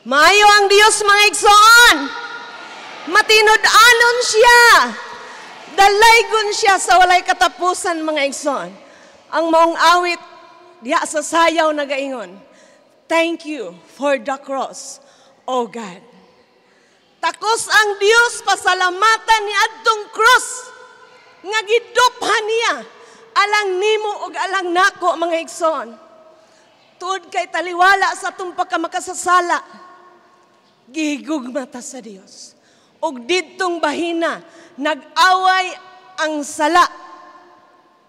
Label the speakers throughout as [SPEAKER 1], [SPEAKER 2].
[SPEAKER 1] Mayo ang Dios mga igsoon. Matinod anon siya. Dalaygon siya sa walay katapusan mga igsoon. Ang maong awit diha sa sayaw nagaingon. Thank you for the cross, O God. Takos ang Dios pasalamatan ni adtong cross nga giduphan niya alang nimo ug alang nako mga igsoon. Tud kay taliwala sa atong pagkamakasasala gihigugmata sa Dios. Og ditong bahina nag-away ang sala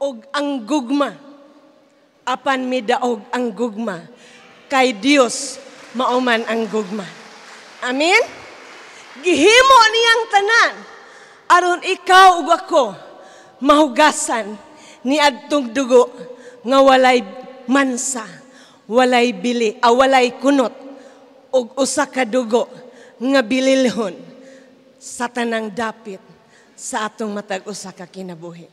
[SPEAKER 1] og ang gugma. Apan midaog ang gugma kay Dios mauman ang gugma. Amen. Gihimo niyang tanan aron ikaw ug ako mahugasan ni adtong dugo nga walay mansa, walay bili, a ah, walay kunot ug usa ka dugo nga bililhon sa tanang dapit sa atong matag usa ka kinabuhi.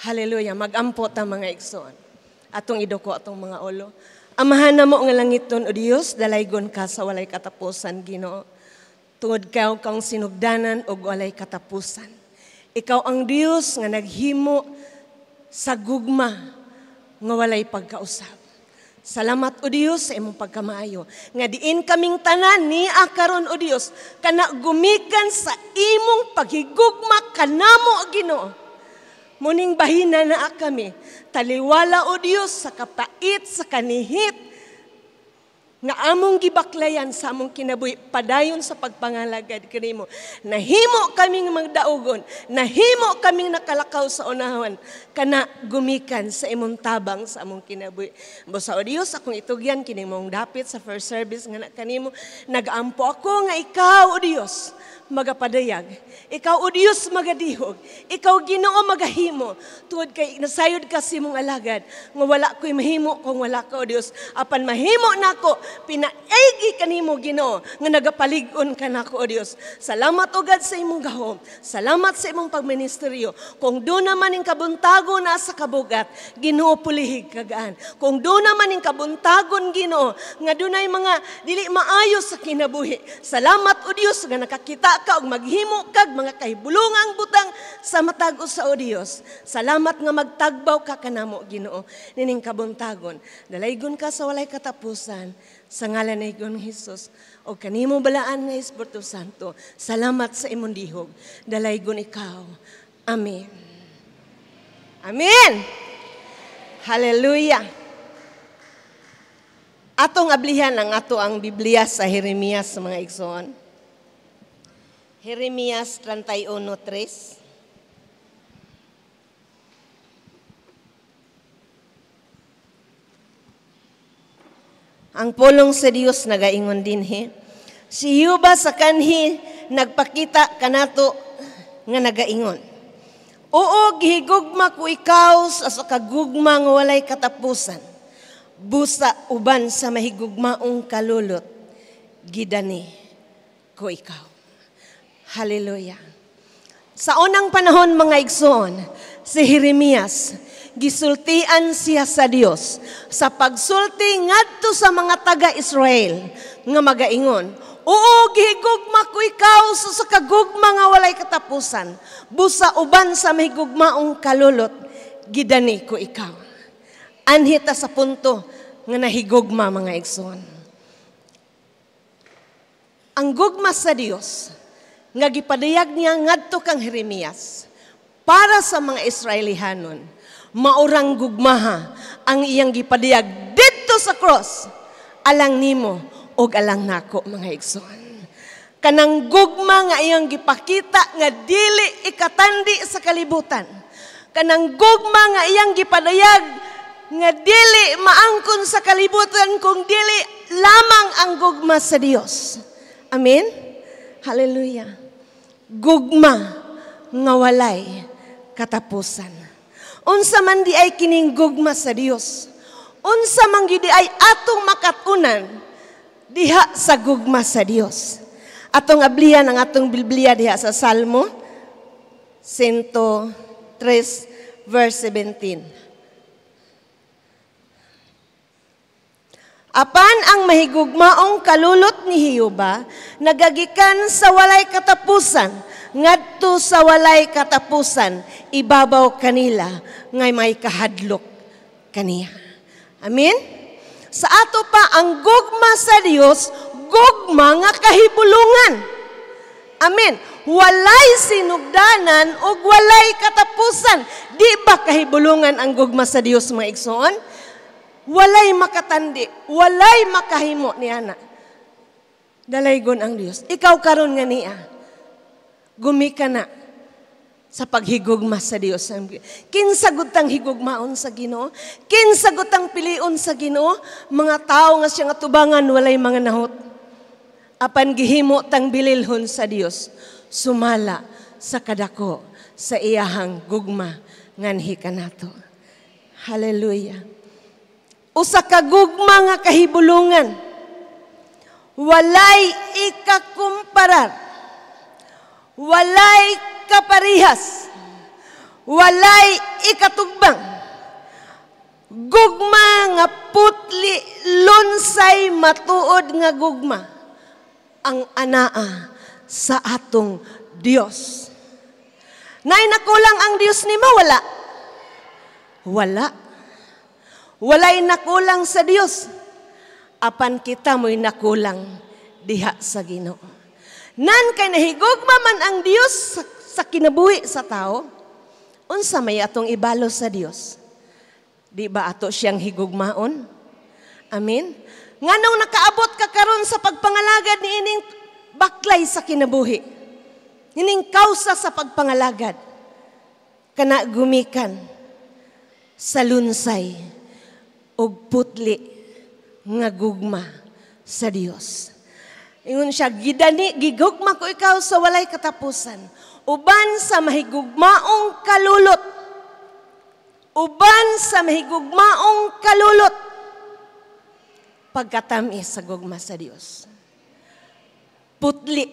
[SPEAKER 1] Hallelujah, magampo ta mga igsoon. Atong idoko atong mga ulo. Amahan na mo nga langiton o Dios, dalaygon ka sa walay katapusan Ginoo. Tungod kayo kang sinugdanan og walay katapusan. Ikaw ang Dios nga naghimo sa gugma nga walay pagkausap. Salamat o Diyos sa imong pagkamayo. nga diin kaming tanan ni Akaron o Diyos, kana gumikan sa imong paghigugma kanamo Ginoo. Muning bahina na kami taliwala o Diyos sa kapait sa kanihit nga among gibaklayan sa among kinabuhi padayon sa pagpangalagad kanimo nahimo kaming magdaogon nahimo kaming nakalakaw sa unahan kana gumikan sa imong tabang sa among kinabuhi busa o Dios akong itugyan kini mong dapit sa first service nga kanimo nagampo ako nga ikaw o Dios magapadayag. Ikaw o Diyos magadihog. Ikaw Ginoo magahimo. Tuod kay nasayod ka si mong alagad nga wala ko'y mahimo kung wala ka o Diyos. Apan mahimo nako pinaigi kanimo Ginoo nga nagapaligon ka nako o Diyos. Salamat o God sa imong gahom. Salamat sa imong pagministeryo. Kung do naman ing kabuntago na sa kabugat, Ginoo pulihig kagaan. Kung do naman ing kabuntagon Ginoo nga dunay mga dili maayos sa kinabuhi. Salamat o Diyos nga nakakita magpadula ka og maghimo kag mga kahibulungang butang sa matag sa o Dios. Salamat nga magtagbaw ka kanamo Ginoo nining kabuntagon. Dalaygon ka sa walay katapusan sa ngalan ni Ginoo Hesus o kanimo balaan nga Espiritu Santo. Salamat sa imong dihog. Dalaygon ikaw. Amen. Amen. Hallelujah. Atong ablihan ang ato ang Biblia sa Jeremias sa mga igsoon. Jeremias 31:3 Ang pulong sa Dios nagaingon din he. Si Yuba sa kanhi nagpakita kanato nga nagaingon. Oo gihigugma ko ikaw sa kagugma nga walay katapusan. Busa uban sa mahigugmaong kalulot gidani ko ikaw. Hallelujah. Sa unang panahon, mga igsoon, si Jeremias, gisultian siya sa Dios sa pagsulti ngadto sa mga taga-Israel nga magaingon, Oo, gihigugma ko ikaw sa so, nga walay katapusan. Busa uban sa mahigugmaong kalulot, gidani ko ikaw. Anhita sa punto nga nahigugma mga igsoon. Ang gugma sa Dios nga gipadayag niya ngadto kang Jeremias para sa mga Israelihanon maurang gugmaha ang iyang gipadayag didto sa cross alang nimo og alang nako mga igsoon kanang gugma nga iyang gipakita nga dili ikatandi sa kalibutan kanang gugma nga iyang gipadayag nga dili maangkon sa kalibutan kung dili lamang ang gugma sa Dios amen hallelujah gugma nga walay katapusan. Unsa man di ay kining gugma sa Dios. Unsa man gid ay atong makatunan diha sa gugma sa Dios. Atong ablihan ang atong Biblia diha sa Salmo 103 verse 17. Apan ang mahigugmaong kalulot ni Hiuba, nagagikan sa walay katapusan, ngadto sa walay katapusan, ibabaw kanila, ngay may kahadlok kaniya. Amen? Sa ato pa, ang gugma sa Dios, gugma nga kahibulungan. Amen? Walay sinugdanan o walay katapusan. Di ba kahibulungan ang gugma sa Dios mga igsoon? walay makatandi, walay makahimo ni ana. Dalaygon ang Dios. Ikaw karon nga niya. Gumika na sa paghigugma sa Dios. Kinsagod tang higugmaon sa Ginoo, kinsagot ang pilion sa Ginoo, mga tao nga siya nga tubangan walay mga nahot. Apan gihimo tang bililhon sa Dios, sumala sa kadako sa iyahang gugma nganhi kanato. Hallelujah usa ka gugma nga kahibulungan walay ikakumparar walay kaparihas walay ikatugbang gugma nga putli lunsay matuod nga gugma ang anaa sa atong Dios. Nay nakulang ang Dios nimo wala. Wala Walay nakulang sa Dios. Apan kita mo'y nakulang diha sa Ginoo. Nan kay nahigugma man ang Dios sa kinabuhi sa tao, unsa may atong ibalo sa Dios? Di ba ato siyang higugmaon? Amen. Nganong nakaabot ka karon sa pagpangalagad ni ining baklay sa kinabuhi. Ining kausa sa pagpangalagad kana gumikan sa lunsay og putli nga gugma sa Dios. Ingon siya, gidani, gigugma ko ikaw sa walay katapusan. Uban sa mahigugmaong kalulot. Uban sa mahigugmaong kalulot. Pagkatamis sa gugma sa Dios. Putli.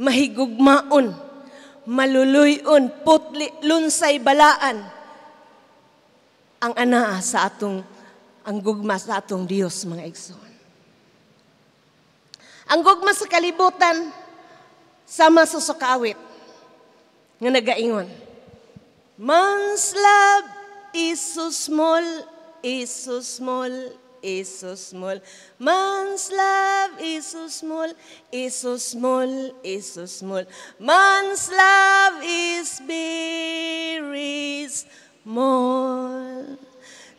[SPEAKER 1] Mahigugmaon. Maluluyon. Putli. Lunsay balaan ang ana sa atong ang gugma sa atong Dios mga igsoon. Ang gugma sa kalibutan sama sa sukawit nga nagaingon. Man's love is so small, is so small, is so small. Man's love is so small, is so small, is so small. Man's love is very small. Mall.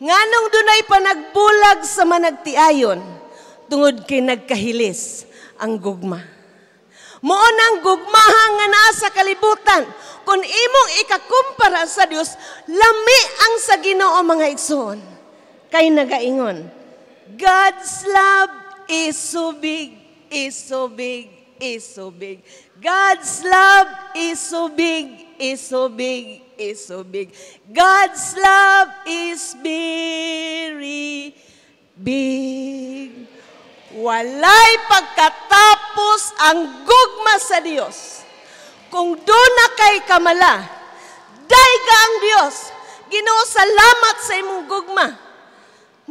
[SPEAKER 1] Nganong dunay panagbulag sa managtiayon, tungod kay nagkahilis ang gugma. Moon ang gugmaha nga naa sa kalibutan, kung imong ikakumpara sa Dios, lami ang sa Ginoo mga igsoon. Kay nagaingon, God's love is so big, is so big, is so big. God's love is so big, is so big, is so big. God's love is very big. Walay pagkatapos ang gugma sa Dios. Kung do na kay kamala, daiga ang Dios. Ginoo salamat sa imong gugma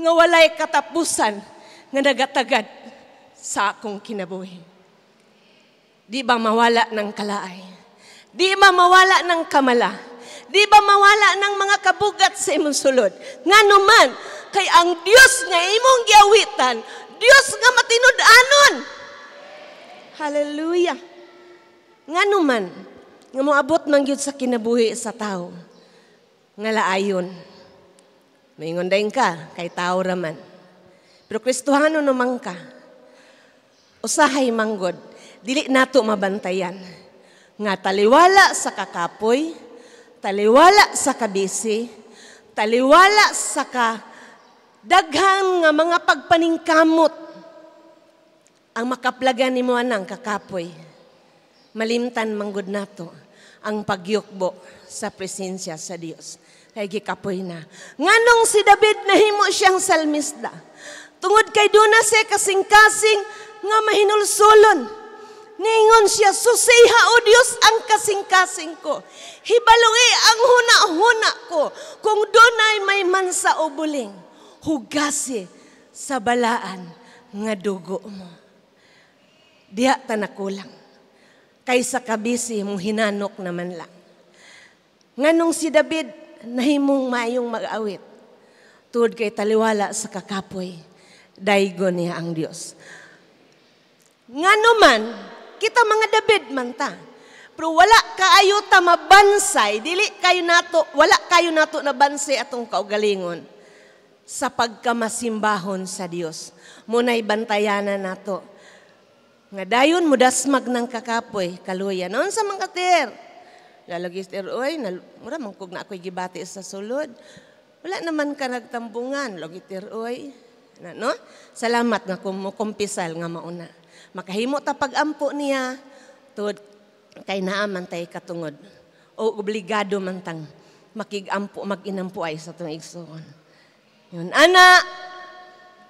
[SPEAKER 1] nga walay katapusan nga nagatagad sa akong kinabuhi. Di ba mawala ng kalaay? Di ba mawala ng kamala? Di ba mawala ng mga kabugat sa imong sulod? Nga naman, kay ang Dios nga imong giawitan, Dios nga matinud-anon. Hallelujah. Nga naman, nga moabot man gyud sa kinabuhi sa tao. Nga laayon. Mayingon dayon ka kay tao raman. Pero Kristohano naman ka. Usahay manggod, dili nato mabantayan. Nga taliwala sa kakapoy, taliwala sa kabisi, taliwala sa ka, daghan nga mga pagpaningkamot ang makaplagan ni mo anang kakapoy. Malimtan manggod nato ang pagyukbo sa presensya sa Dios. Kay gikapoy na. Nganong si David na himo siyang salmista. Tungod kay duna siya kasing-kasing nga mahinulsulon konsya, susiha o Diyos ang kasing-kasing ko. Hibalui ang huna-huna ko kung dunay may mansa o buling. Hugasi sa balaan nga dugo mo. Diya tanakulang. Kaysa kabisi mong hinanok naman lang. Nganong si David nahimong mayong mag-awit. Tuod kay taliwala sa kakapoy. Daigo niya ang Dios. Nga naman, Kita mga David man ta. Pero wala kaayo ta mabansay, dili kayo nato, wala kayo nato na bansay atong kaugalingon sa pagkamasimbahon sa Dios. Munay bantayana nato. Nga dayon mo dasmag ng kakapoy, kaluya. Noon sa mga katir. Lalagay sir, oy, mura mangkog na ako'y gibati sa sulod. Wala naman ka nagtambungan, logitir, oy. Na, no? Salamat nga kumukumpisal nga mauna. Makahimo ta pagampo niya, tud kay naaman tay katungod. O obligado man tang makigampo, maginampo ay sa itong igsoon. Yun, ana,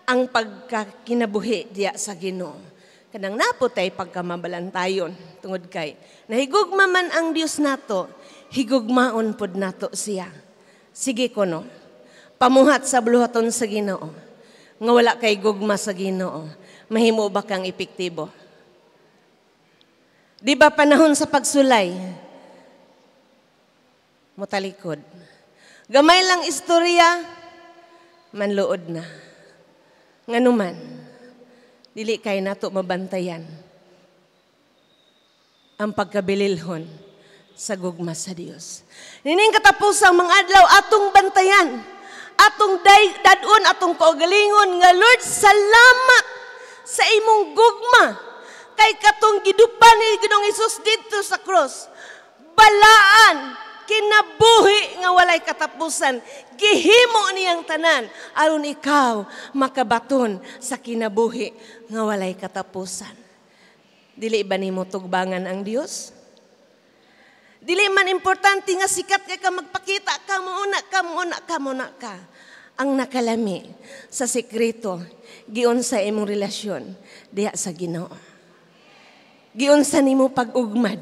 [SPEAKER 1] ang pagkakinabuhi diya sa ginoo. Kanang naputay pagkamabalantayon tungod kay nahigugma man ang Dios nato, higugmaon pud nato siya. Sige ko no. Pamuhat sa bluhaton sa Ginoo. Nga wala kay gugma sa Ginoo mahimo ba kang epektibo? Di ba panahon sa pagsulay? Mutalikod. Gamay lang istorya, manluod na. Nganuman, dili kay nato mabantayan ang pagkabililhon sa gugma sa Dios. Nining katapusang mga adlaw atong bantayan, atong dadun, atong kaugalingon nga Lord, salamat sa imong gugma kay katong gidupan ni Ginoong Hesus dito sa cross balaan kinabuhi nga walay katapusan gihimo niyang tanan aron ikaw makabaton sa kinabuhi nga walay katapusan dili ba nimo tugbangan ang Dios dili man importante nga sikat kay ka magpakita ka mo una ka mo una ka mo una ka, muna ka ang nakalami sa sekreto giun sa imong relasyon diha sa Ginoo. Giun sa nimo pag-ugmad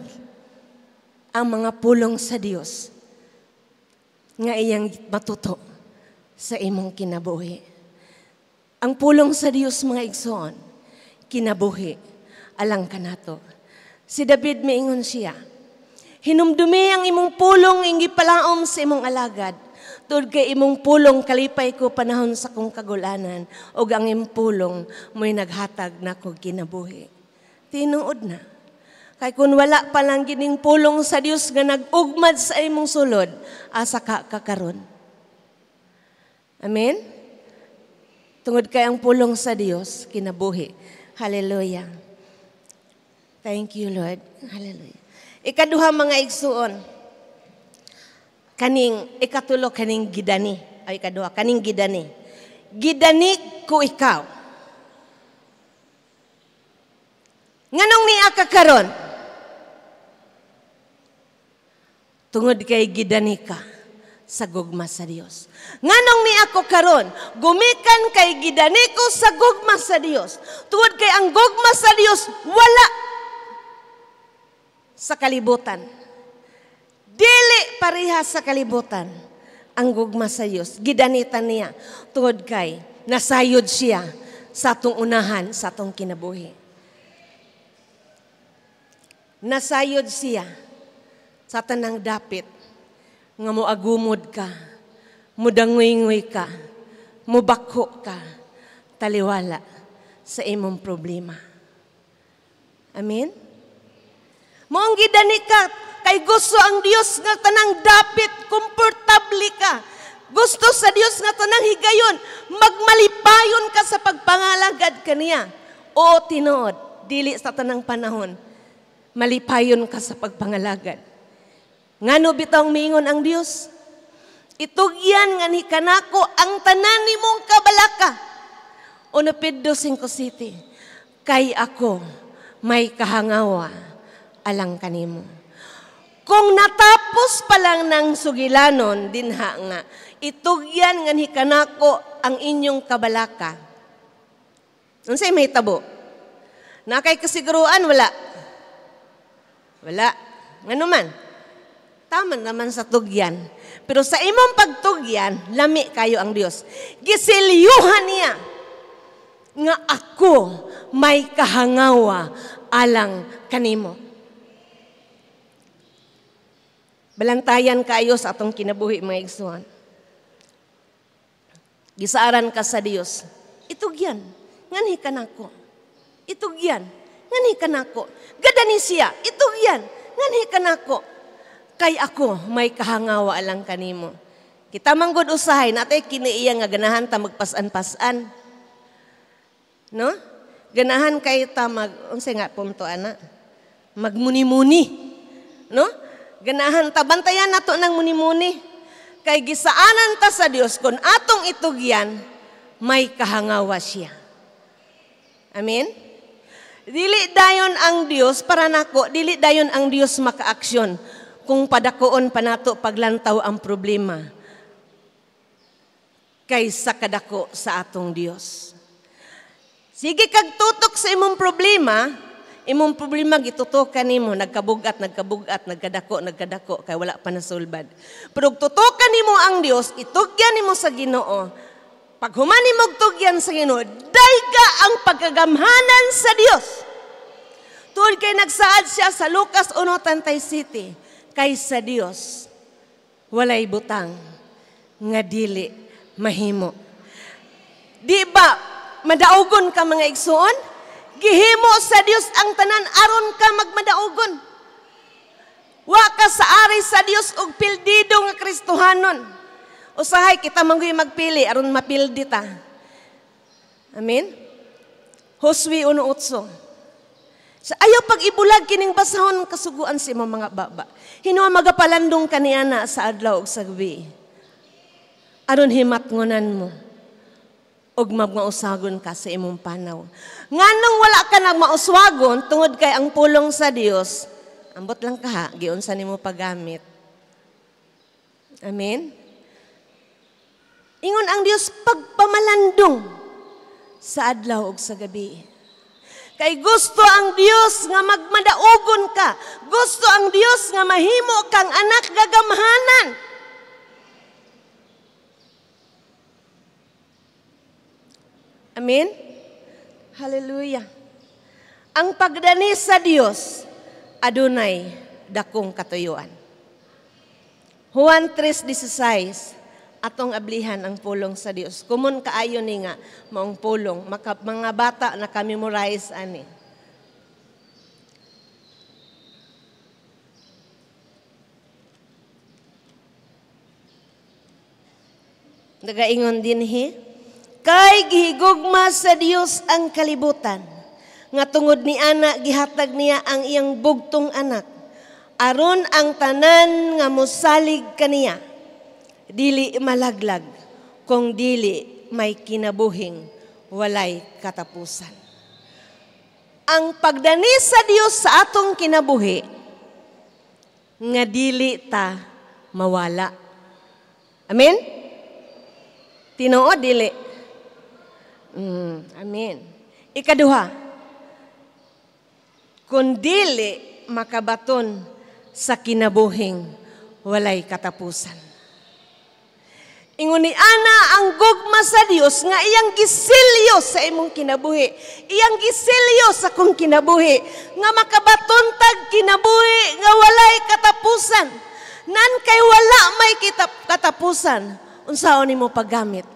[SPEAKER 1] ang mga pulong sa Dios nga iyang matuto sa imong kinabuhi. Ang pulong sa Dios mga igsoon kinabuhi alang kanato. Si David miingon siya, Hinumdumi ang imong pulong ingi palaom sa imong alagad Tod kay imong pulong kalipay ko panahon sa kong kagulanan o ang pulong mo'y naghatag na ko ginabuhi. Tinuod na. Kay kun wala pa lang gining pulong sa Dios nga nagugmad sa imong sulod, asa ka kakaron. Amen? Tungod kay ang pulong sa Dios, kinabuhi. Hallelujah. Thank you, Lord. Hallelujah. Ikaduha mga igsuon kaning ikatulo kaning gidani ay ikaduha kaning gidani gidani ko ikaw nganong ni ka karon tungod kay gidani ka sa gugma sa Dios nganong ni ako karon gumikan kay gidani ko sa gugma sa Dios tungod kay ang gugma sa Dios wala sa kalibutan Dili pariha sa kalibutan ang gugma sa Diyos. Gidanitan niya tungod kay nasayod siya sa atong unahan, sa atong kinabuhi. Nasayod siya sa tanang dapit nga moagumod ka, mudangoy-ngoy ka, mubako ka, taliwala sa imong problema. Amen? mo gidani ka Kay gusto ang Dios nga tanang dapit, komportable ka. Gusto sa Dios nga tanang higayon, magmalipayon ka sa pagpangalagad kaniya. O tinuod, dili sa tanang panahon, malipayon ka sa pagpangalagad. Ngano bitong mingon ang Dios? Itugyan nga ni kanako ang tanan nimong kabalaka. Unopedo 5 City. Kay ako may kahangawa alang kanimo. Kung natapos pa lang ng sugilanon, dinha nga, itugyan nga hikanako ang inyong kabalaka. Unsay may tabo? Nakay kay kasiguruan, wala. Wala. Ngano man? Tama naman sa tugyan. Pero sa imong pagtugyan, lami kayo ang Dios. Gisilyuhan niya nga ako may kahangawa alang kanimo. Balantayan kayo sa atong kinabuhi, mga igsuhan. Gisaaran ka sa Dios. Itugyan, nganhi ka nako. Itugyan, nganhi ka nako. Gadani siya, itugyan, nganhi ka nako. Kay ako, may kahangawa alang kanimo. Kita manggod usahay, natay kiniiya nga ganahan ta magpasan-pasan. No? Ganahan kay ta mag, unsay nga punto ana? Magmuni-muni. No? Ganahan ta, bantayan nato nang muni-muni. Kay gisaanan ta sa Dios kun atong itugyan, may kahangawa siya. Amen? Dili dayon ang Dios para nako, dili dayon ang Dios makaaksyon kung padakoon pa nato paglantaw ang problema kay sa kadako sa atong Dios. Sige kag tutok sa imong problema, imong problema gitutok kanimo nagkabugat nagkabugat nagkadako nagkadako kay wala pa nasulbad pero tutok kanimo ang Dios itugyan nimo sa Ginoo pag human mo tugyan sa Ginoo dayga ang pagkagamhanan sa Dios tud kay nagsaad siya sa Lucas 1:37 City kay sa Dios walay butang nga dili mahimo di ba madaugon ka mga igsuon Gihimo sa Dios ang tanan aron ka magmadaugon. Wa ka sa ari sa Dios og pildido nga Kristohanon. Usahay kita manguy magpili aron mapildi ta. Amen. Hoswi utso. Sa ayaw pag ibulag kining basahon kasuguan sa imong mga baba. Hinuwa magapalandong kaniana sa adlaw ug sa gabi. Aron himatngonan mo og magmauswagon ka sa imong panaw. Nga Nganong wala ka na mauswagon tungod kay ang pulong sa Dios, ambot lang ka ha, giunsa nimo paggamit. Amen. Ingon ang Dios pagpamalandong sa adlaw ug sa gabi. Kay gusto ang Dios nga magmadaugon ka. Gusto ang Dios nga mahimo kang anak gagamhanan. Amen? Hallelujah. Ang pagdanis sa Dios adunay dakong katuyuan. Juan 3.16 Atong ablihan ang pulong sa Dios. Kumon kaayo ni nga maong pulong maka, mga bata na memorize ani. Nagaingon din he. Kay gihigugma sa Dios ang kalibutan, nga tungod ni ana gihatag niya ang iyang bugtong anak. Aron ang tanan nga mosalig kaniya, dili malaglag kung dili may kinabuhing walay katapusan. Ang pagdani sa Dios sa atong kinabuhi nga dili ta mawala. Amen? Tinoo dili Mm, amen. Ikaduha, kundili makabaton sa kinabuhing walay katapusan. Inguni ana ang gugma sa Dios nga iyang gisilyo sa imong kinabuhi. Iyang gisilyo sa kong kinabuhi nga makabaton tag kinabuhi nga walay katapusan. Nan kay wala may kitap katapusan. unsa Unsaon mo paggamit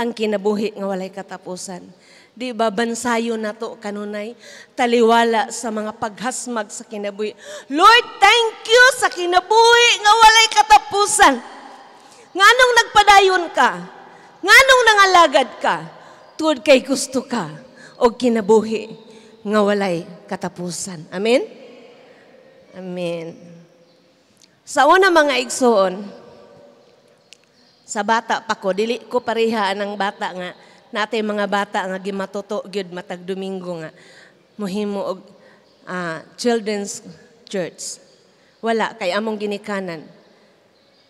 [SPEAKER 1] ang kinabuhi nga walay katapusan. Di ba, bansayo na to kanunay, taliwala sa mga paghasmag sa kinabuhi. Lord, thank you sa kinabuhi nga walay katapusan. Nga nung nagpadayon ka, nga nung nangalagad ka, tuod kay gusto ka, o kinabuhi nga walay katapusan. Amen? Amen. Sa una mga igsoon, sa bata pa ko, dili ko pareha ang bata nga. Natay mga bata nga gimatuto gyud matag Domingo nga. Muhimo og uh, children's church. Wala kay among ginikanan.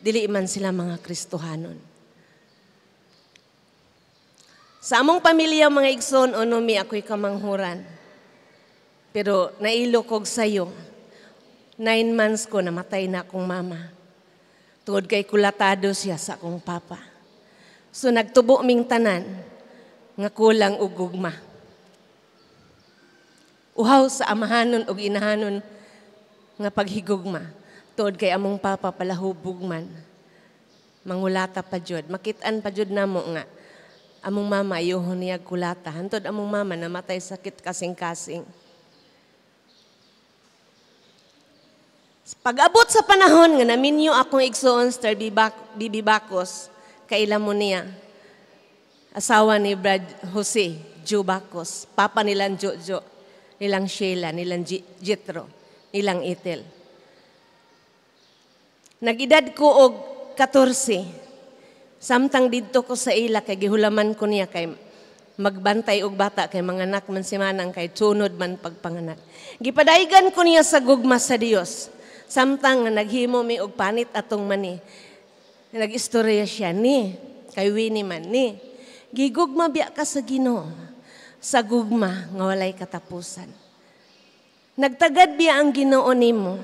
[SPEAKER 1] Dili man sila mga Kristohanon. Sa among pamilya mga igsoon onomi ako'y kamanghuran. Pero nailo kog sayo. Nine months ko namatay na akong mama. Tuod kay kulatado siya sa akong papa. So nagtubo ming tanan nga kulang og gugma. Uhaw sa amahanon og inahanon nga paghigugma. Tuod kay among papa palahubog man. Mangulata pa jud. makit-an pa jud namo nga among mama ayohon niya kulata. Hantod among mama namatay sakit kasing-kasing. Pag-abot sa panahon nga naminyo akong igsoon Sir Bibibakos, kaila mo niya, asawa ni Brad Jose, Joe Bacos, papa nilang Jojo, nilang Sheila, nilang Jitro, nilang Itel. Nagidad ko og 14. Samtang didto ko sa ila kay gihulaman ko niya kay magbantay og bata kay mga anak man si manang kay tunod man pagpanganak. Gipadaygan ko niya sa gugma sa Dios Samtang nga naghimo mi og panit atong mani. Nagistorya siya ni, kay Winnie man ni. Gigugma biya ka sa Ginoo sa gugma nga walay katapusan. Nagtagad biya ang Ginoo nimo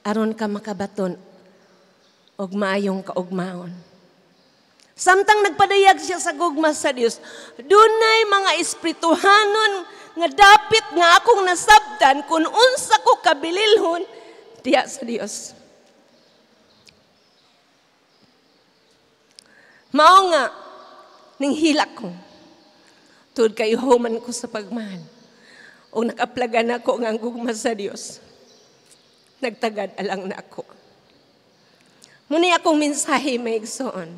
[SPEAKER 1] aron ka makabaton og maayong kaugmaon. Samtang nagpadayag siya sa gugma sa Dios, dunay mga espirituhanon nga dapit nga akong nasabdan kun unsa ko kabililhon diya sa Dios. Mao nga ning hilak ko. Tud kay human ko sa pagmahal. O nakaplagan na ako nga gugma sa Dios. Nagtagad alang na ako. Muni akong mensahe may igsoon.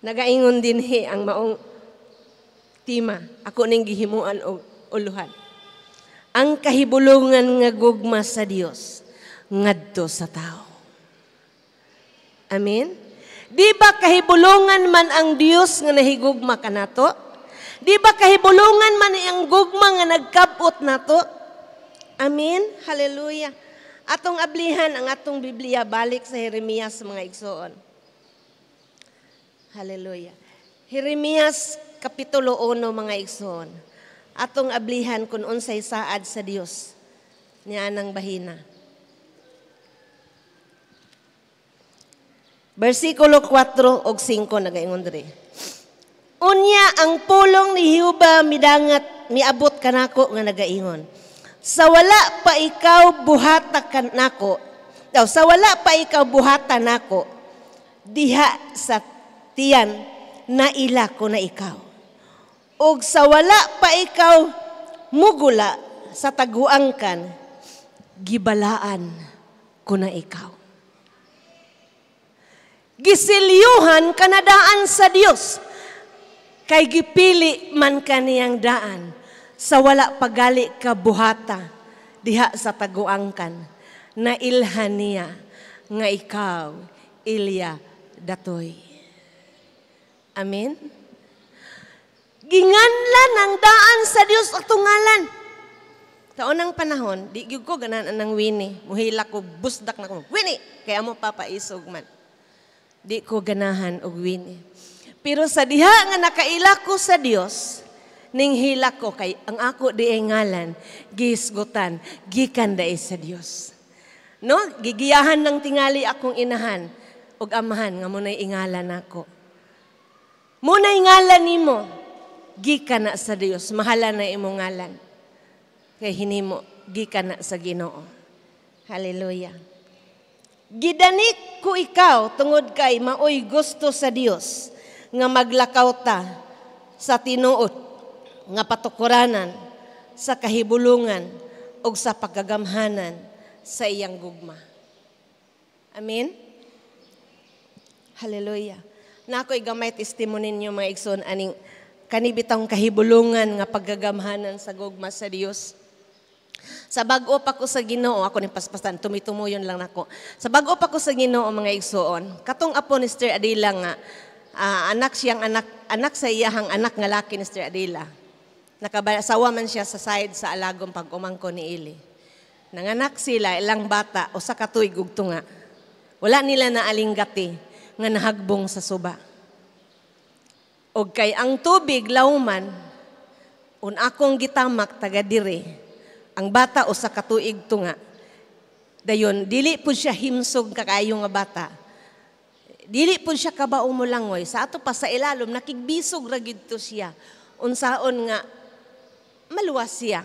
[SPEAKER 1] Nagaingon din he ang maong tima. Ako ning gihimuan og uluhan. Ang kahibulungan nga gugma sa Dios ngadto sa tao. Amen? Di ba kahibulungan man ang Dios nga nahigugma kanato? Di ba kahibulungan man ang gugma nga nagkabot nato? Amen? Hallelujah. Atong ablihan ang atong Biblia balik sa Jeremias mga igsoon. Hallelujah. Jeremias Kapitulo 1 mga igsoon atong ablihan kun unsay saad sa Dios niya nang bahina. Versikulo 4 og 5 nagaingon diri. Unya ang pulong ni Hiuba midangat miabot kanako nga nagaingon. Sa wala pa ikaw buhata kanako. Daw sa wala pa ikaw buhata nako diha sa tiyan na ila ko na ikaw ug sa wala pa ikaw mugula sa taguang gibalaan ko na ikaw. Gisilyuhan kanadaan sa Dios, kay gipili man kaniyang daan sa wala pagali ka buhata diha sa taguangkan na ilhan niya nga ikaw Ilya Datoy. Amen. Ginganlan ang daan sa Dios at tungalan. Sa unang panahon, di gyud ko ganan anang wini. Muhila ko busdak na ko. Wini, kaya mo papaisog man. Di ko ganahan og wini. Pero sa diha nga nakaila ko sa Dios, ning hila ko kay ang ako di ngalan gisgutan gikan dai sa Dios. No, gigiyahan ng tingali akong inahan og amahan nga mo ingalan nako. Mo ngalan nimo. Gika na sa Dios, mahala na imong ngalan. Kay hinimo gika na sa Ginoo. Hallelujah. Gidanik ko ikaw tungod kay maoy gusto sa Dios nga maglakaw ta sa tinuot nga patukuranan sa kahibulungan ug sa paggagamhanan sa iyang gugma. Amen. Hallelujah. Na ako'y gamay testimony ninyo mga igsoon aning kanibitang kahibulungan nga paggagamhanan sa gugma sa Dios. Sa bago pa ko sa Ginoo, ako ni paspasan, tumitumoyon lang nako. Sa bago pa ko sa Ginoo mga igsuon, katong apo ni Sister Adila nga uh, anak siyang anak anak sa iyahang anak nga laki ni Sister Adila. Nakasawa man siya sa side sa alagong pag umangko ni Ili. Nanganak sila ilang bata o sa katuig ugtunga. Wala nila na alinggati eh, nga nahagbong sa suba. Og kay ang tubig lauman, un akong gitamak taga dire, ang bata o sa katuig tunga. Dayon, dili po siya himsog kakayo nga bata. Dili po siya kabao mo langoy. Sa ato pa sa ilalom, nakigbisog ragid to siya. Unsaon nga, maluwas siya.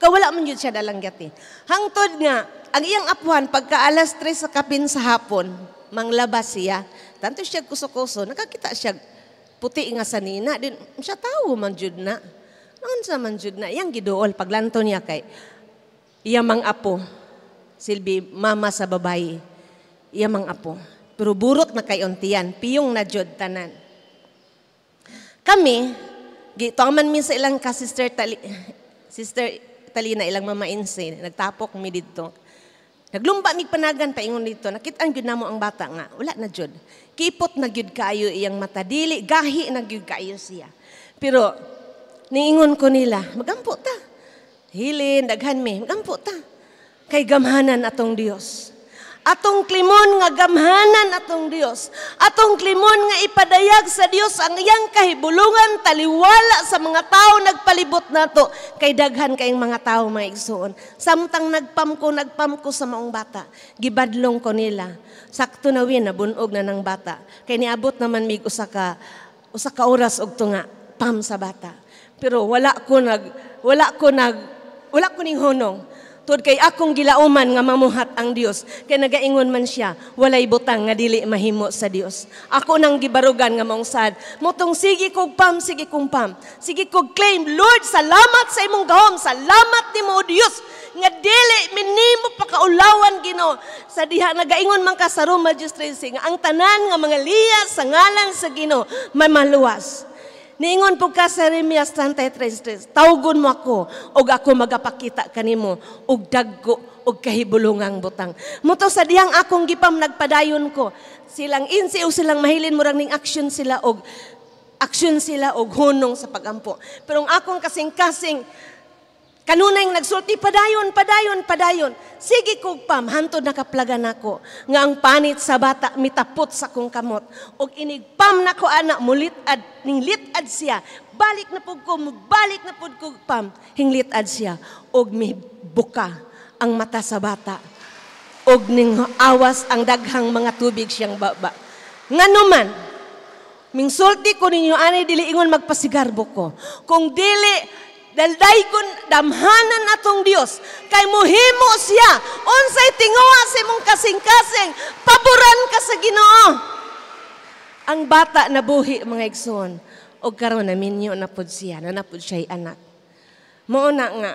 [SPEAKER 1] Kawala man jud siya dalanggati. Hangtod nga, ang iyang apuan, pagka alas tres sa kapin sa hapon, manglabas siya. Tanto siya kuso-kuso, nakakita siya puti nga sanina. Din, siya tao man jud na. Noon sa man jud na. Yang gidool, paglanto niya kay, yamang apo, silbi mama sa babae, yamang apo. Pero burot na kay untiyan, piyong na jud tanan. Kami, gito man min sa ilang ka sister tali, sister tali na ilang mamainsin, nagtapok mi didto. Naglumba mig panagan ingon dito, nakitaan gyud namo ang bata nga, wala na jud. Kipot na gyud kaayo iyang mata dili, gahi na gyud kaayo siya. Pero niingon ko nila, magampo ta. Hilin daghan mi, magampo ta. Kay gamhanan atong Dios. Atong klimon nga gamhanan atong Dios. Atong klimon nga ipadayag sa Dios ang iyang kahibulungan taliwala sa mga tao nagpalibot nato kay daghan kayong mga tao maigsuon. Samtang nagpamko nagpamko sa maong bata, gibadlong ko nila. Sakto na win bunog na ng bata. Kay niabot naman mig usa ka usa ka oras og tunga pam sa bata. Pero wala ko nag wala ko nag wala ko ning hunong Tod kay akong gilauman nga mamuhat ang Dios. Kay nagaingon man siya, walay butang nga dili mahimo sa Dios. Ako nang gibarugan nga maong sad. Motong sige kog pam, sige kong pam. Sige kog claim, Lord, salamat sa imong gahom. Salamat nimo Dios nga dili minimo pakaulawan Ginoo sa diha nagaingon man ka sa Rome nga ang tanan nga mga liya sa ngalan sa Ginoo may maluwas Niingon po ka sa Remias 33, tawgon mo ako, og ako magapakita kanimo, og daggo, og kahibulungang butang. Muto sa diyang akong gipam nagpadayon ko, silang insi o silang mahilin murang ning action sila og action sila og hunong sa pagampo. Pero ang akong kasing-kasing Kanunay nagsulti, padayon, padayon, padayon. Sige kog pam, hantod nakaplagan ako. Nga ang panit sa bata, mitapot sa kong kamot. O inigpam na ko anak, mulitad, ninglitad siya. Balik na pud ko, balik na pud ko pam. hinglit Hinglitad siya. Og may buka ang mata sa bata. Og ning awas ang daghang mga tubig siyang baba. Nga naman, mingsulti ko ninyo, ani dili ingon magpasigarbo ko. Kung dili, dahil daigon damhanan atong Dios kay muhimo siya unsay tinguha sa imong kasing-kasing paboran ka sa Ginoo. Ang bata na buhi mga igsoon og karon na minyo na pud siya na napud siya anak. Mao na nga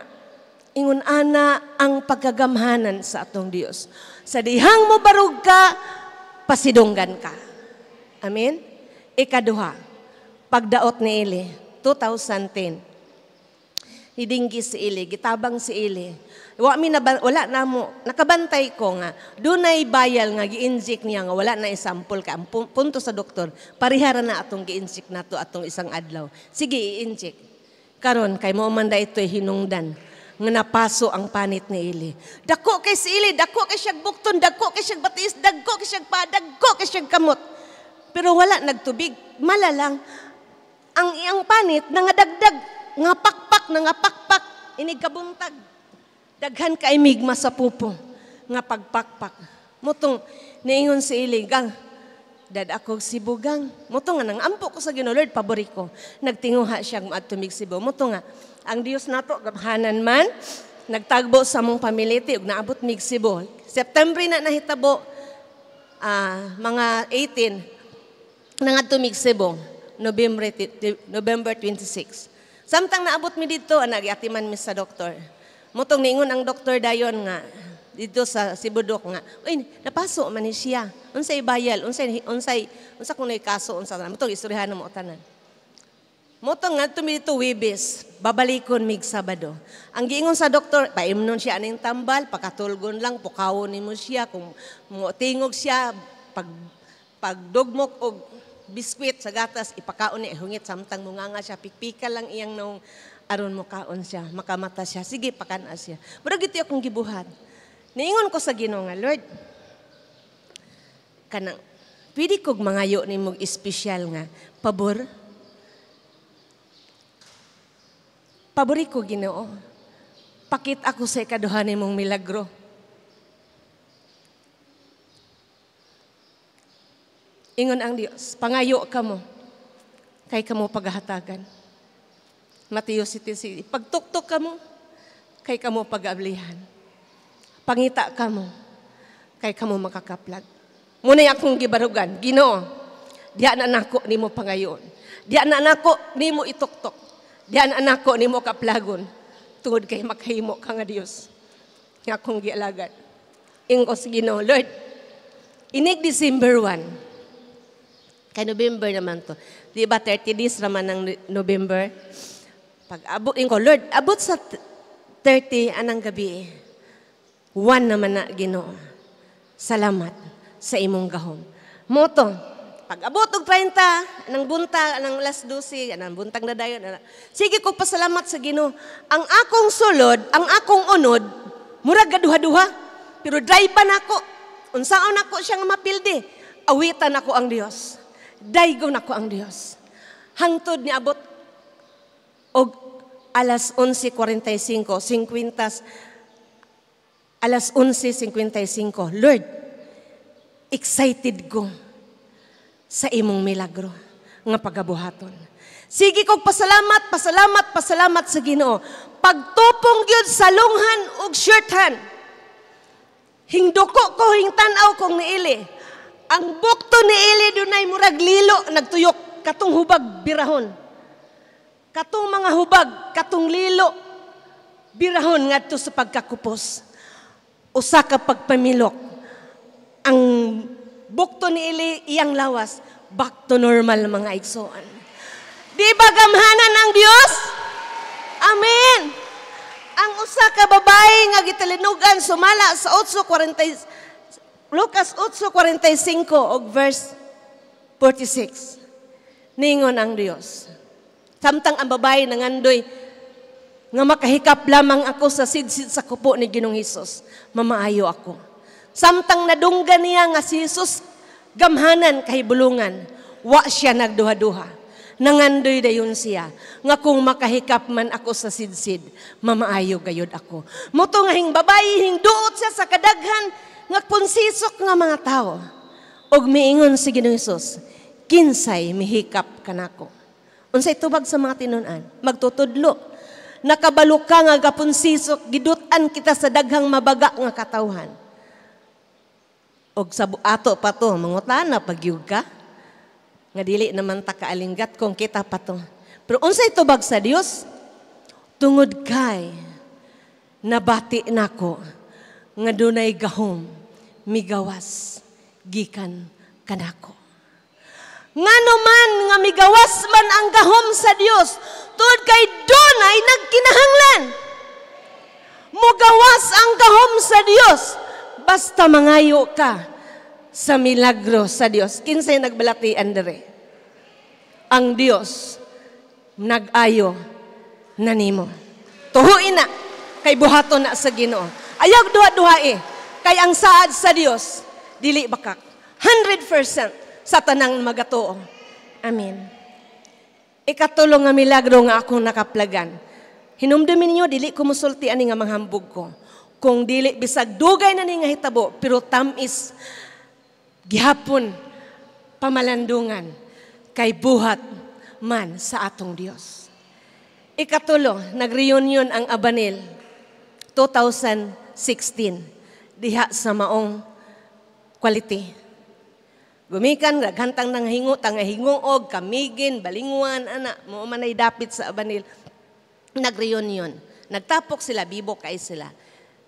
[SPEAKER 1] ingon ana ang pagkagamhanan sa atong Dios. Sa dihang mo barug ka pasidonggan ka. Amen. Ikaduha pagdaot ni Eli 2010 hidinggi si Ili, gitabang si Ili. Wa mi na wala na mo nakabantay ko nga dunay bayal nga gi-inject niya nga wala na example ka punto sa doktor parihara na atong gi-inject nato atong isang adlaw. Sige i-inject. Karon kay mo man da ito'y hinungdan nga napaso ang panit ni Ili. Dako kay si Ili, dako kay siyang bukton, dako kay siyang batis, dako kay siyang pa, dako kay siyang kamot. Pero wala nagtubig, malalang ang iyang panit nangadagdag nga pakpak na nga pakpak, inigkabuntag. Daghan ka imigma sa pupong, nga pagpakpak. Mutong, niingon si iligang, dad ako si Bugang. Mutong nga, nang ampo ko sa Ginoo Lord, pabori ko. Nagtinguha siya matumig sibo. Mutong nga, ang Dios nato gabhanan man, nagtagbo sa mong pamiliti ug naabot mig Cebu. September na nahitabo uh, mga 18 nangadto mig Cebu November November 26. Samtang naabot mi dito, nagiatiman mi sa doktor. Mutong ningon ang doktor dayon nga, dito sa Sibudok nga. Uy, napaso man ni siya. Unsay bayal, unsay unsay unsay kunay kaso unsay na mutong istoryahan mo tanan. Mutong nga tumito wibis, babalikon mig Sabado. Ang giingon sa doktor, paimnon siya aning tambal, pakatulgon lang, pukawon ni mo siya, kung mo tingog siya, pag, pagdugmok og biskwit sa gatas, ipakaon ni hungit samtang munganga siya, pikpika lang iyang nung aron mo kaon siya, makamata siya, sige, pakana siya. Pero ito akong gibuhat. Niingon ko sa ginoo nga, Lord, kanang, pwede kog mangayo ni mong espesyal nga, pabor, pabori ko ginoo, pakit ako sa ikaduhan ni mong milagro. Ingon ang Dios, pangayo ka mo. Kay ka mo paghahatagan. Mateo 17, pagtuktok ka mo, kay ka mo pag-ablihan. Pangita ka mo, kay ka mo makakaplag. Muna'y akong gibarugan, ginoo, diya na nako ni mo pangayon. Diya na nako ni mo ituktok. Diya na nako ni mo kaplagon. Tungod kay makahimo ka nga Dios. Nga akong gialagan. Ingos ginoo, Lord, inig December 1, Kay November naman to. Di ba 30 days naman ng November? Pag abot ko, Lord, abot sa 30 anang gabi. One naman na ginoo. Salamat sa imong gahom. Moto, pag abot og 30, anang buntag, anang last 12, anang buntag na dayon. Sige ko pasalamat sa ginoo. Ang akong sulod, ang akong unod, murag gaduha-duha, pero dry pa nako. Unsaon nako siyang mapilde. Awitan ako ang Diyos daigon ako ang Dios. Hangtod ni abot og alas 11:45, 50 s alas 11:55. Lord, excited ko sa imong milagro nga pagabuhaton. Sige kong pasalamat, pasalamat, pasalamat sa Ginoo. Pagtupong gyud sa lunghan ug shirthan. Hingduko ko hingtan-aw kong niili ang bukto ni Eli dunay murag lilo nagtuyok katong hubag birahon. Katong mga hubag, katong lilo birahon ngadto sa pagkakupos. Usa ka pagpamilok. Ang bukto ni Eli iyang lawas back to normal mga igsoon. Di ba gamhanan ang Dios? Amen. Ang usa ka babae nga gitalinugan sumala sa 8:40 Lucas 8:45 og verse 46. Ningon ang Dios. Samtang ang babae nangandoy nga makahikap lamang ako sa sidsid sa kupo ni Ginoong Hesus, mamaayo ako. Samtang nadunggan niya nga si Hesus gamhanan kay bulungan, wa siya nagduha-duha. Nangandoy dayon siya, nga kung makahikap man ako sa sidsid, mamaayo gayud ako. Muto nga hing babae, hing duot siya sa kadaghan, nga punsisok nga mga tao, og miingon si Ginoong Hesus, kinsay mihikap kanako. Unsay tubag sa mga tinunan, magtutudlo. Nakabalo ka nga kapunsisok, gidutan kita sa daghang mabaga nga katawhan. Og sa ato pa to, mangutana pagyug ka. Nga dili naman ta kaalinggat kung kita pa to. Pero unsay tubag sa Dios? Tungod kay nabati nako. Na nga dunay gahom migawas gikan kanako. Ngano man nga migawas man ang gahom sa Dios tud kay dunay nagkinahanglan. Mugawas ang gahom sa Dios basta mangayo ka sa milagro sa Dios. Kinsay nagbalati andre? Ang Dios nagayo na nimo. Tuhuin na kay buhaton na sa Ginoo. Ayag duha-duha eh. Kay ang saad sa Dios, dili bakak. 100% sa tanang magatuo. Amen. Ikatulong nga milagro nga akong nakaplagan. Hinumdumi niyo, dili kumusulti ani nga manghambog ko. Kung dili, bisag dugay na ni nga hitabo, pero tam is gihapon, pamalandungan, kay buhat man sa atong Dios. Ikatulo, nagreunion ang Abanil 2000 16 diha sa maong quality. Gumikan raghantang nang hingo tanga hingoog kamigin balingwan, ana mo manay dapit sa banil nagreunion. Nagtapok sila bibo kay sila.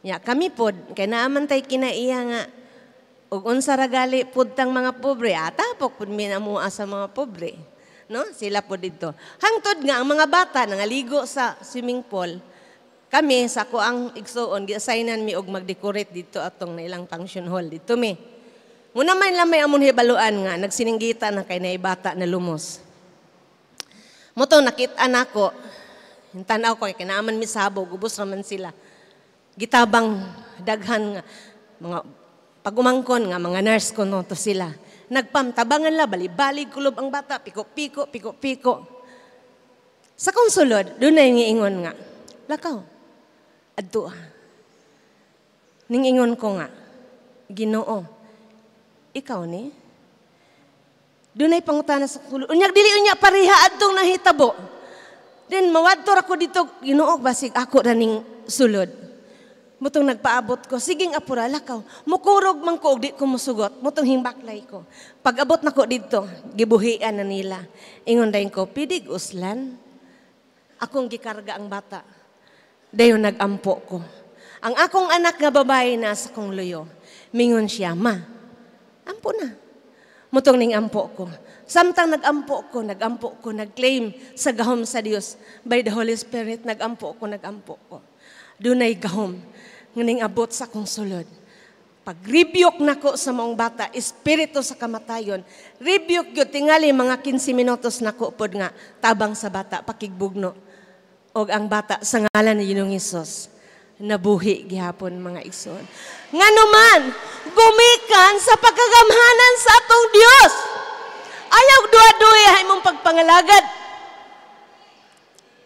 [SPEAKER 1] Ya kami pod kay naaman tay kinaiya nga ug unsa ragali pod tang mga pobre atapok ah, pod mi mo ah, sa mga pobre. No? Sila po dito. Hangtod nga ang mga bata nangaligo sa swimming pool, kami sa ko ang igsuon giassignan mi og mag-decorate dito atong nailang function hall dito mi. Muna man lang may amon hibaluan nga nagsininggita na kay nay bata na lumos. Moto nakita nako. hintan hintanaw ko kay kinaaman mi sabog ra man sila. Gitabang daghan nga mga pagumangkon nga mga nurse ko no to sila. Nagpamtabangan la bali-bali kulob ang bata piko-piko piko-piko. Sa konsulod, dunay na ingon nga. Lakaw, adto Ning ingon ko nga, Ginoo, ikaw ni? Dunay pangutana sa kulo. Unyag dili unya pariha adtong nahitabo. Then mawadtor ako dito, Ginoo basig ako raning sulod. Mutong nagpaabot ko, siging apura, lakaw. Mukurog man ko, di ko musugot. Mutong himbaklay ko. Pag-abot na ko dito, gibuhian na nila. Ingon dahin ko, pidig uslan. Akong gikarga ang bata Dayon nagampo ko. Ang akong anak nga babae na sa kong luyo, mingon siya, ma, ampo na. Mutong ning ampo ko. Samtang nagampo ko, nagampo ko, nagclaim sa gahom sa Dios by the Holy Spirit, nagampo ko, nagampo ko. Dunay gahom nganing abot sa kong sulod. Pag rebuke nako sa mong bata, espiritu sa kamatayon, rebuke gyud tingali mga 15 minutos nako pod nga tabang sa bata pakigbugno o ang bata sa ngalan ni Ginoong Hesus nabuhi gihapon mga igsoon nganuman gumikan sa pagkagamhanan sa atong Dios ayaw duwa-duya imong pagpangalagad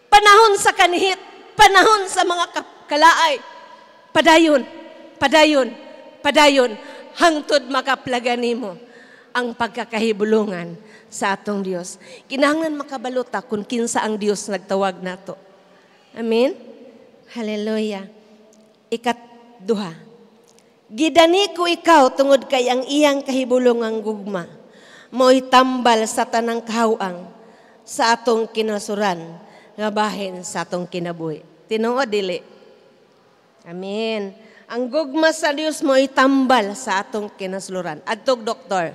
[SPEAKER 1] panahon sa kanhit panahon sa mga kalaay padayon padayon padayon hangtod makaplagan nimo ang pagkakahibulungan sa atong Dios. Kinahanglan makabalota kung kinsa ang Dios nagtawag nato. Amen? Hallelujah. Ikat duha. Gidani ko ikaw tungod kay ang iyang kahibulong ang gugma. Mo'y tambal sa tanang kahawang sa atong kinasuran nga bahin sa atong kinabuhi. Tinuod dili. Amen. Ang gugma sa Dios mo itambal sa atong kinasluran. Adtog doktor.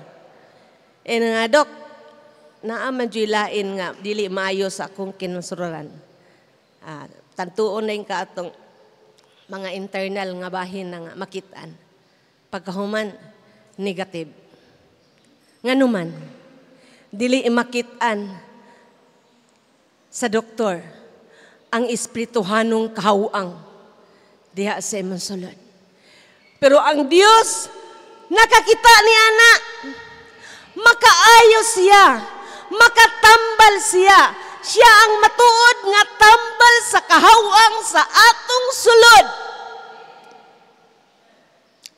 [SPEAKER 1] E nga dok, naa man lain nga dili maayo sa akong kinasluran uh, tantuon na ka atong mga internal nga bahin na nga makitaan. Pagkahuman, negative. Nga naman, dili makitaan sa doktor ang espirituhanong kahawang diha sa imong sulod. Pero ang Dios nakakita ni anak, makaayos siya, makatambal siya, siya ang matuod nga tambal sa kahawang sa atong sulod.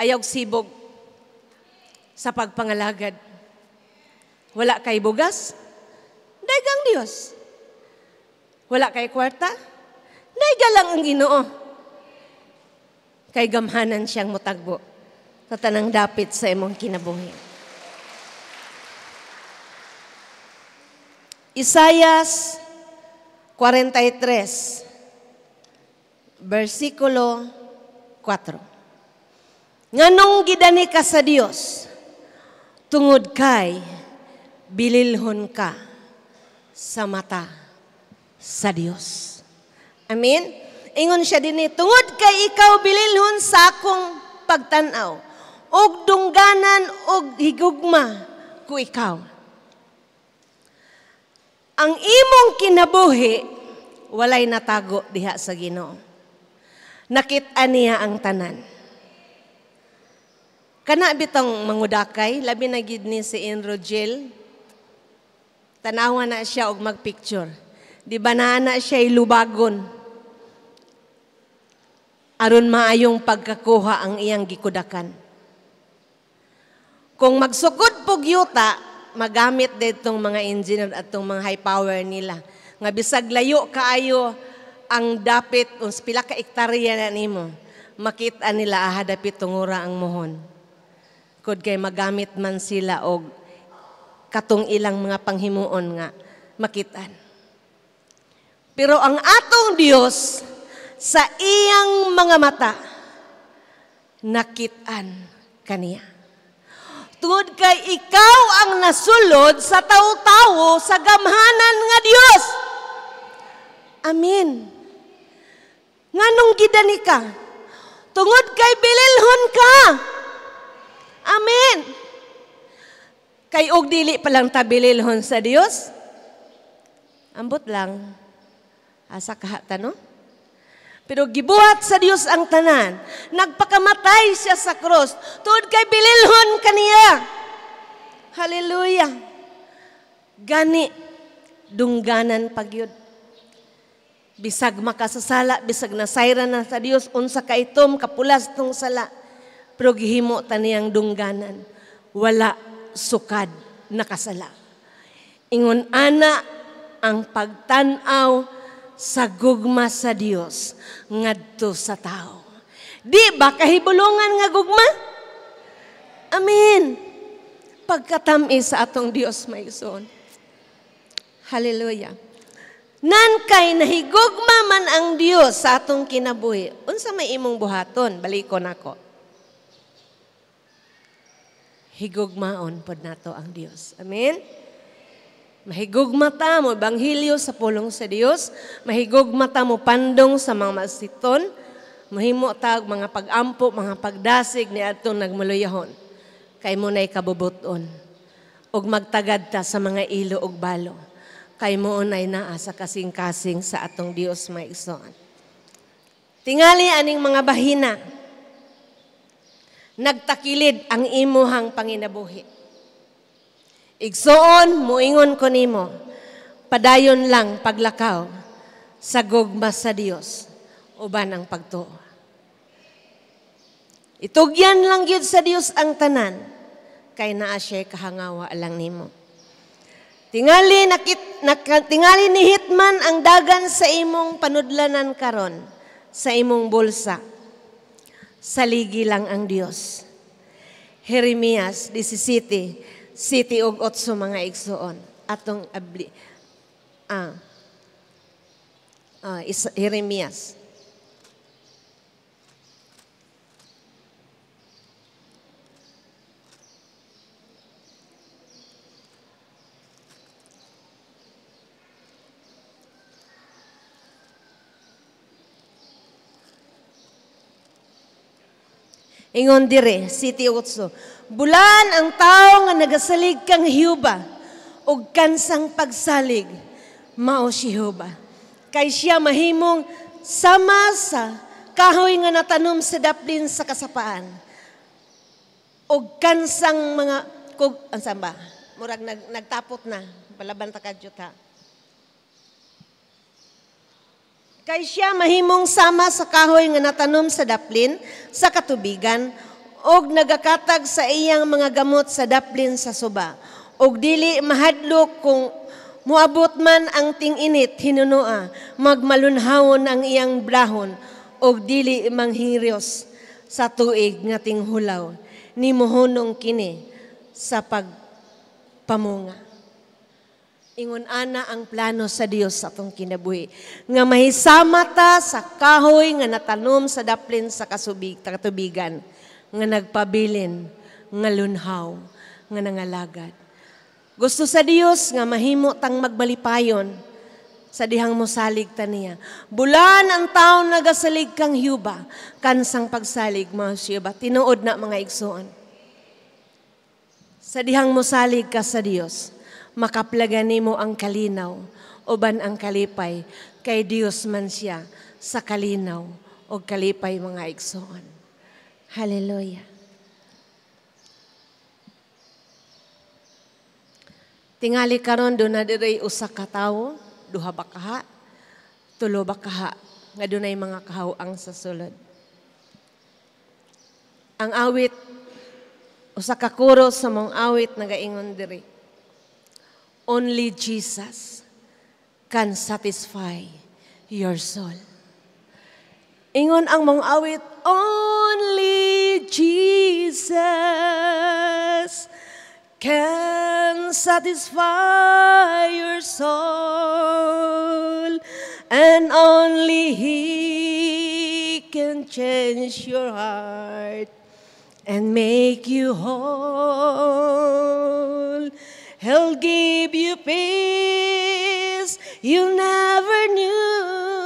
[SPEAKER 1] Ayaw sibog sa pagpangalagad. Wala kay bugas, daygang Dios. Wala kay kwarta, dayga lang ang Ginoo. Kay gamhanan siyang mutagbo sa tanang dapit sa imong kinabuhi. Isaías 43, versikulo 4. Nganong gidani ka sa Dios, tungod kay bililhon ka sa mata sa Dios. Amen? Ingon siya din tungod kay ikaw bililhon sa akong pagtanaw, og dungganan og higugma ko ikaw ang imong kinabuhi walay natago diha sa Ginoo. Nakita niya ang tanan. Kana bitong mangudakay, labi na gid ni si Enro Jill. Tanawa na siya og magpicture. Di ba na na siya ilubagon? Aron maayong pagkakuha ang iyang gikudakan. Kung magsugod pog yuta, magamit ditong mga engineer at tong mga high power nila. Nga bisag layo kaayo ang dapit kung pila ka ektarya na nimo, makita nila ahadapit tungura ang mohon. Kod kay magamit man sila og katong ilang mga panghimuon nga makitan. Pero ang atong Dios sa iyang mga mata nakitan kaniya. Tud kay ikaw ang nasulod sa tawo-tawo sa gamhanan nga Dios. Amen. Nganong gida ni ka? Tungod kay bililhon ka. Amen. Kay og dili pa lang ta bililhon sa Dios. Ambot lang. Asa kahata no? Pero gibuhat sa Dios ang tanan. Nagpakamatay siya sa cross. Tuod kay bililhon kaniya. Hallelujah. Gani dungganan pagyud. Bisag makasasala, bisag nasayra na sa Dios unsa ka itom kapulas tong sala. Pero gihimo taniyang dungganan. Wala sukad nakasala. Ingon ana ang pagtanaw sa gugma sa Dios ngadto sa tao. Di ba kahibulungan nga gugma? Amen. Pagkatami sa atong Dios son. Hallelujah. Nan kay nahigugma man ang Dios sa atong kinabuhi. Unsa may imong buhaton? Balikon ako. Higugmaon pod nato ang Dios. Amen. Mahigugmata mo banghilyo sa pulong sa Dios, mahigugmata mo pandong sa mga masiton, mahimo tag mga pagampo, mga pagdasig ni atong nagmuluyahon. Kay mo nay kabubuton. Og magtagad ta sa mga ilo ug balo. Kay mo nay naa sa kasing-kasing sa atong Dios maigsoon. Tingali aning mga bahina. Nagtakilid ang imuhang panginabuhi. Igsoon, muingon ko nimo. Padayon lang paglakaw sa gugma sa Dios uban ang pagtuo. Itugyan lang gyud sa Dios ang tanan kay naa siya kahangawa lang nimo. Tingali nakit nak, tingali ni Hitman ang dagan sa imong panudlanan karon sa imong bulsa. Saligi lang ang Dios. Jeremias 17 city og otso mga igsoon. Atong abli, ah, ah, is, Jeremias. Ingon dire, city utso. Bulan ang tao nga nagasalig kang Hiuba, ug kansang pagsalig, mao si Hiuba. Kay siya mahimong sama sa kahoy nga natanom sa daplin sa kasapaan. Og kansang mga kog ang samba. Murag nag, nagtapot na balaban ta kadyuta. Kay siya mahimong sama sa kahoy nga natanom sa daplin sa katubigan og nagakatag sa iyang mga gamot sa daplin sa suba og dili mahadlok kung muabot man ang tinginit hinunoa magmalunhawon ang iyang brahon, og dili manghirios sa tuig ngating hulaw ni mohunong kini sa pagpamunga. Ingon ana ang plano sa Dios sa atong kinabuhi nga mahisama ta sa kahoy nga natanom sa daplin sa kasubig katubigan nga nagpabilin, nga lunhaw, nga nangalagad. Gusto sa Dios nga mahimo tang magbalipayon sa dihang mosalig ta niya. Bulan ang taon nagasalig kang hiuba, kansang pagsalig mao siya Tinuod na mga igsuon. Sa dihang mosalig ka sa Dios, makaplaga nimo ang kalinaw uban ang kalipay kay Dios man siya sa kalinaw o kalipay mga igsuon. Hallelujah. Tingali karon do na diri usa ka tawo, duha bakaha, tulo bakaha nga dunay mga kahaw ang sasulod. Ang awit usa ka kuro sa mong awit nagaingon diri. Only Jesus can satisfy your soul. Ingon ang mong awit, Only Jesus can satisfy your soul and only He can change your heart and make you whole. He'll give you peace you never knew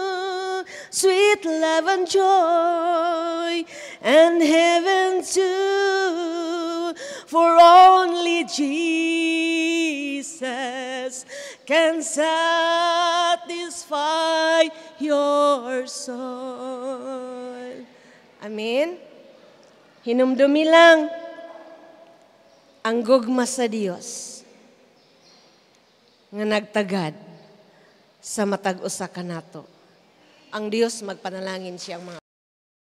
[SPEAKER 1] sweet love and joy, and heaven too. For only Jesus can satisfy your soul. Amen? Hinumdumi lang ang gugma sa dios nga nagtagad sa matag-usa kanato ang Diyos, magpanalangin siyang mga